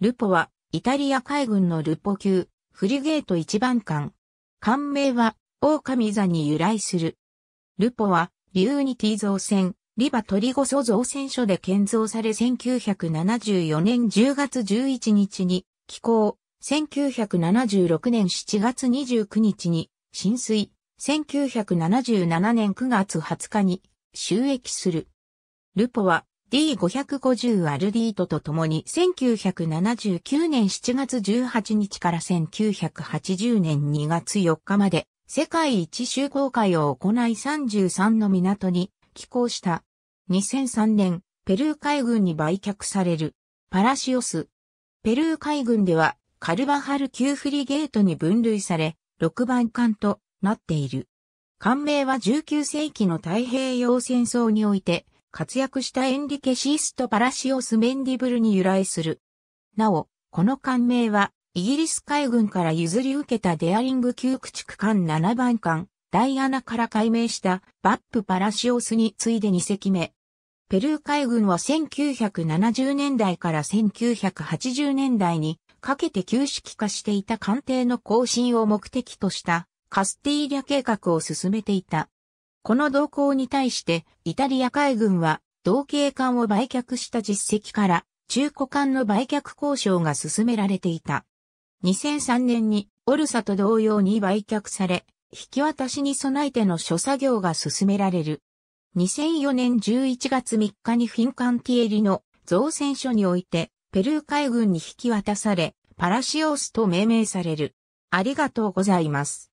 ルポは、イタリア海軍のルポ級、フリゲート1番艦。艦名は、狼座に由来する。ルポは、リューニティ造船、リバトリゴソ造船所で建造され1974年10月11日に、寄港、1976年7月29日に、浸水、1977年9月20日に、収益する。ルポは、D550 アルディートと共に1979年7月18日から1980年2月4日まで世界一周航海を行い33の港に寄港した。2003年、ペルー海軍に売却される。パラシオス。ペルー海軍ではカルバハル級フリゲートに分類され、6番艦となっている。艦名は19世紀の太平洋戦争において、活躍したエンリケ・シースト・パラシオス・メンディブルに由来する。なお、この艦名は、イギリス海軍から譲り受けたデアリング級駆逐艦7番艦、ダイアナから改名したバップ・パラシオスに次いで2隻目。ペルー海軍は1970年代から1980年代にかけて旧式化していた艦艇の更新を目的としたカスティーリャ計画を進めていた。この動向に対してイタリア海軍は同系艦を売却した実績から中古艦の売却交渉が進められていた。2003年にオルサと同様に売却され、引き渡しに備えての諸作業が進められる。2004年11月3日にフィンカンティエリの造船所において、ペルー海軍に引き渡され、パラシオスと命名される。ありがとうございます。